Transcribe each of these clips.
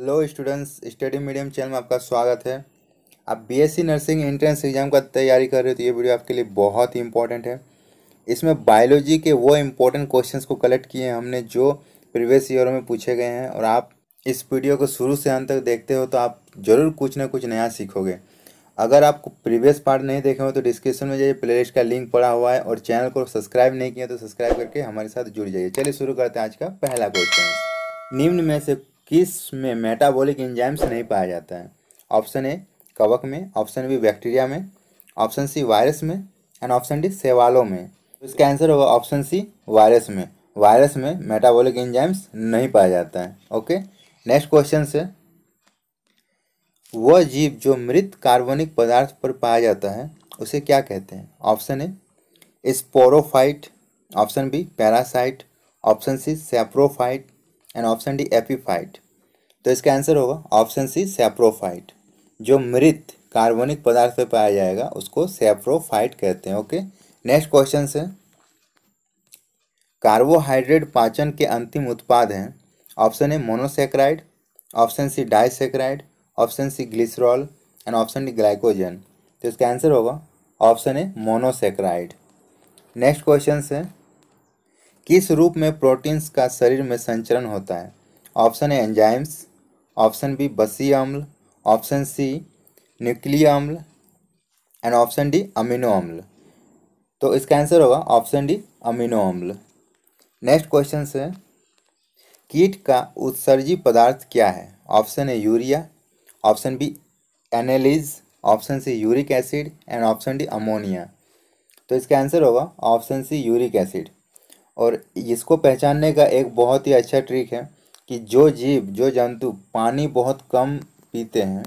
hello students study medium channel में आपका स्वागत है आप बीएससी नर्सिंग एंट्रेंस एग्ज़ाम का तैयारी कर रहे हो तो ये वीडियो आपके लिए बहुत ही इंपॉर्टेंट है इसमें बायोलॉजी के वो इम्पोर्टेंट क्वेश्चंस को कलेक्ट किए हैं हमने जो प्रीवियस ईयरों में पूछे गए हैं और आप इस वीडियो को शुरू से अंत तक देखते हो तो आप ज़रूर कुछ ना कुछ नया सीखोगे अगर आप प्रीवियस पार्ट नहीं देखे हो तो डिस्क्रिप्शन में जाइए प्लेलिस्ट का लिंक पड़ा हुआ है और चैनल को सब्सक्राइब नहीं किया तो सब्सक्राइब करके हमारे साथ जुड़ जाइए चलिए शुरू करते हैं आज का पहला क्वेश्चन निम्न में से किस में मेटाबॉलिक एंजाइम्स नहीं पाया जाता है ऑप्शन ए कवक में ऑप्शन बी बैक्टीरिया में ऑप्शन सी वायरस में एंड ऑप्शन डी सेवालों में तो इसका आंसर होगा ऑप्शन सी वायरस में वायरस में मेटाबॉलिक एंजाइम्स नहीं पाया जाता है ओके नेक्स्ट क्वेश्चन से वह जीव जो मृत कार्बनिक पदार्थ पर पाया जाता है उसे क्या कहते हैं option A sporophyte option B parasite option C saprophyte and option D epiphyte तो इसका आंसर होगा ऑप्शन सी सेप्रोफाइट जो मृत कार्बनिक पदार्थ पे पाया जाएगा उसको सेप्रोफाइट कहते हैं ओके नेक्स्ट क्वेश्चन से कार्बोहाइड्रेट पाचन के अंतिम उत्पाद हैं ऑप्शन है monosaccharide option C disaccharide option C glycerol and option D glycogen तो इसका आंसर होगा ऑप्शन है मोनोसेक्राइड नेक्स्ट क्वेश्चन से किस रूप में प्रोटीन्स का शरीर में संचरण होता है ऑप्शन है एंजाइम्स ऑप्शन बी बसी अम्ल ऑप्शन सी न्यूक्लिय अम्ल एंड ऑप्शन डी अमीनो अम्ल तो इसका आंसर होगा ऑप्शन डी अमीनो अम्ल नेक्स्ट क्वेश्चन है कीट का उत्सर्जी पदार्थ क्या है ऑप्शन है यूरिया ऑप्शन बी एनालिज option C uric acid and option D ammonia तो इसका आंसर होगा ऑप्शन सी यूरिक एसिड और इसको पहचानने का एक बहुत ही अच्छा ट्रिक है कि जो जीव जो जंतु पानी बहुत कम पीते हैं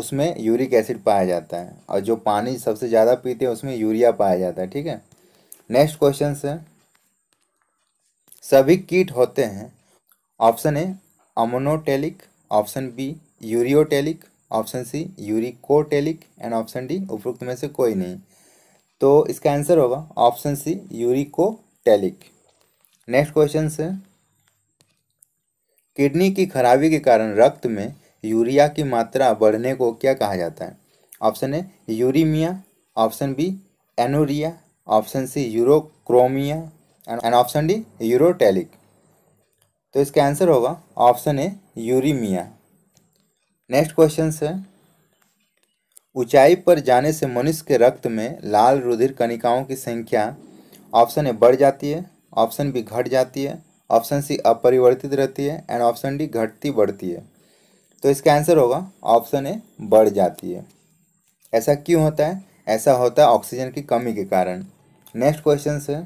उसमें यूरिक एसिड पाया जाता है और जो पानी सबसे ज़्यादा पीते हैं उसमें यूरिया पाया जाता है ठीक है नेक्स्ट क्वेश्चन है सभी कीट होते हैं option A ammonotelic option B ureotelic option C uricotelic and option D उपरोक्त में से कोई नहीं तो इसका आंसर होगा option C uricotelic next question है किडनी की खराबी के कारण रक्त में यूरिया की मात्रा बढ़ने को क्या कहा जाता है option A uremia option B anuria option C urochromia and option D ureotelic तो इसका आंसर होगा option A uremia next question है ऊंचाई पर जाने से मनुष्य के रक्त में लाल रुधिर कणिकाओं की संख्या ऑप्शन ए बढ़ जाती है ऑप्शन बी घट जाती है ऑप्शन सी अपरिवर्तित रहती है एंड ऑप्शन डी घटती बढ़ती है तो इसका आंसर होगा ऑप्शन ए बढ़ जाती है ऐसा क्यों होता है ऐसा होता है ऑक्सीजन की कमी के कारण नेक्स्ट क्वेश्चन से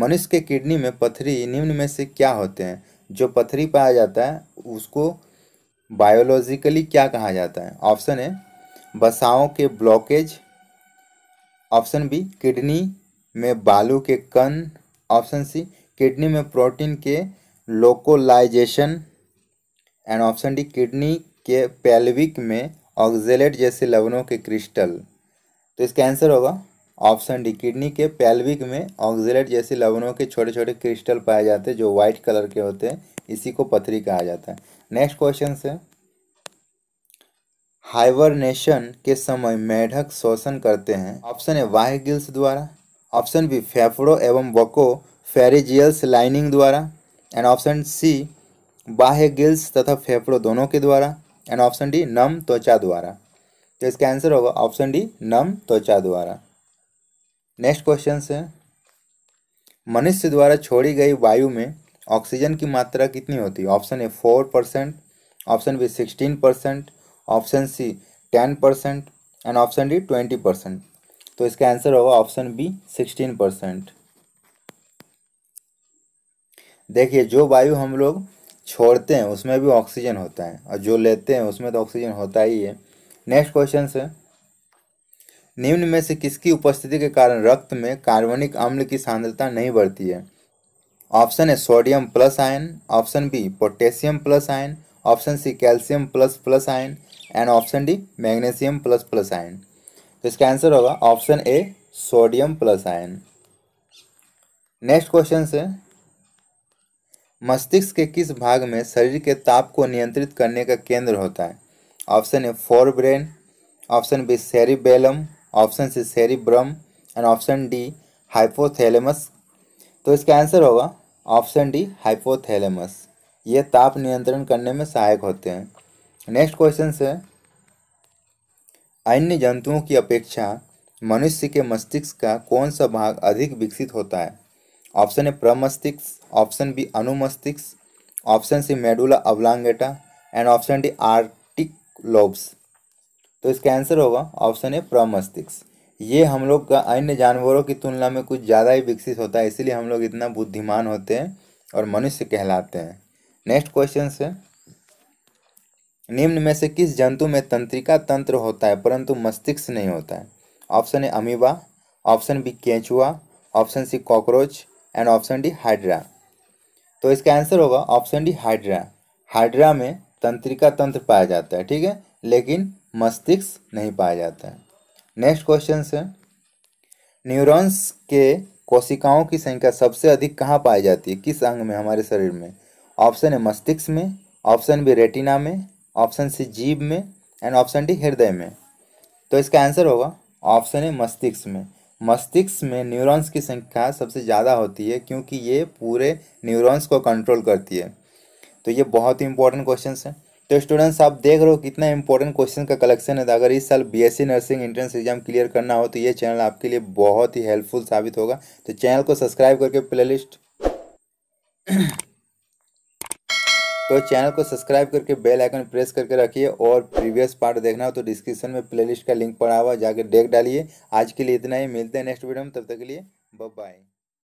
मनुष्य के किडनी में पथरी निम्न में से क्या होते हैं जो पथरी पाया जाता है उसको बायोलॉजिकली क्या कहा जाता है ऑप्शन ए बसाओं के ब्लॉकेज ऑप्शन बी किडनी में बालू के कण ऑप्शन सी किडनी में प्रोटीन के localization and option D kidney के पेल्विक में ऑक्जेलेट जैसे लवणों के क्रिस्टल तो इसका आंसर होगा ऑप्शन डी किडनी के पेल्विक में ऑक्जेलेट जैसे लवणों के छोटे छोटे क्रिस्टल पाए जाते हैं जो व्हाइट कलर के होते हैं इसी को पथरी कहा जाता है नेक्स्ट क्वेश्चन से हाइबरनेशन के समय मेढक शोषण करते हैं ऑप्शन ए वाह गिल्स द्वारा ऑप्शन बी फेफड़ों एवं बको फेरिजियल्स लाइनिंग द्वारा एंड ऑप्शन सी बाह्य गिल्स तथा फेफड़ों दोनों के द्वारा एंड ऑप्शन डी नम त्वचा द्वारा तो इसका आंसर होगा ऑप्शन डी नम त्वचा द्वारा नेक्स्ट क्वेश्चन है मनुष्य द्वारा छोड़ी गई वायु में ऑक्सीजन की मात्रा कितनी होती है option A four percent option B sixteen percent option C ten percent and option D twenty percent तो इसका आंसर होगा ऑप्शन बी सिक्सटीन परसेंट देखिए जो वायु हम लोग छोड़ते हैं उसमें भी ऑक्सीजन होता है और जो लेते हैं उसमें तो ऑक्सीजन होता ही है नेक्स्ट क्वेश्चन से निम्न में से किसकी उपस्थिति के कारण रक्त में कार्बनिक अम्ल की सांद्रता नहीं बढ़ती है ऑप्शन है sodium plus ion option B potassium plus ion option C calcium plus plus ion and option D magnesium plus plus ion तो इसका आंसर होगा option A sodium plus ion next question से मस्तिष्क के किस भाग में शरीर के ताप को नियंत्रित करने का केंद्र होता है option A forebrain option B cerebellum option C cerebrum and option D hypothalamus तो इसका आंसर होगा ऑप्शन डी हाइपोथैलेमस ये ताप नियंत्रण करने में सहायक होते हैं नेक्स्ट क्वेश्चन से अन्य जंतुओं की अपेक्षा मनुष्य के मस्तिष्क का कौन सा भाग अधिक विकसित होता है ऑप्शन ए प्रमस्तिष्क ऑप्शन बी अनुमस्तिष्क option C medulla oblongata and option D optic lobes तो इसका आंसर होगा ऑप्शन ए प्रमस्तिष्क ये हम लोग का अन्य जानवरों की तुलना में कुछ ज़्यादा ही विकसित होता है इसलिए हम लोग इतना बुद्धिमान होते हैं और मनुष्य कहलाते हैं नेक्स्ट क्वेश्चन से निम्न में से किस जंतु में तंत्रिका तंत्र होता है परंतु मस्तिष्क नहीं होता है option A amoeba option B केंचुआ option C cockroach and option D hydra तो इसका आंसर होगा ऑप्शन डी हाइड्रा हाइड्रा में तंत्रिका तंत्र पाया जाता है ठीक है लेकिन मस्तिष्क नहीं पाया जाता है नेक्स्ट क्वेश्चन से न्यूरॉन्स के कोशिकाओं की संख्या सबसे अधिक कहाँ पाई जाती है किस अंग में हमारे शरीर में ऑप्शन है मस्तिष्क में ऑप्शन बी रेटिना में ऑप्शन सी जीभ में एंड ऑप्शन डी हृदय में तो इसका आंसर होगा ऑप्शन है मस्तिष्क में मस्तिष्क में न्यूरॉन्स की संख्या सबसे ज़्यादा होती है क्योंकि ये पूरे न्यूरॉन्स को कंट्रोल करती है तो ये बहुत ही इंपॉर्टेंट क्वेश्चन है तो स्टूडेंट्स आप देख रहे हो कितना इंपॉर्टेंट क्वेश्चन का कलेक्शन है तो अगर इस साल BSc nursing entrance exam clear करना हो तो ये चैनल आपके लिए बहुत ही हेल्पफुल साबित होगा तो चैनल को सब्सक्राइब करके प्ले तो चैनल को सब्सक्राइब करके बेल आइकन प्रेस करके रखिए और प्रीवियस पार्ट देखना हो तो डिस्क्रिप्शन में प्लेलिस्ट का लिंक पड़ा हुआ जाकर देख डालिए आज के लिए इतना ही मिलते हैं नेक्स्ट वीडियो में तब तक के लिए बाय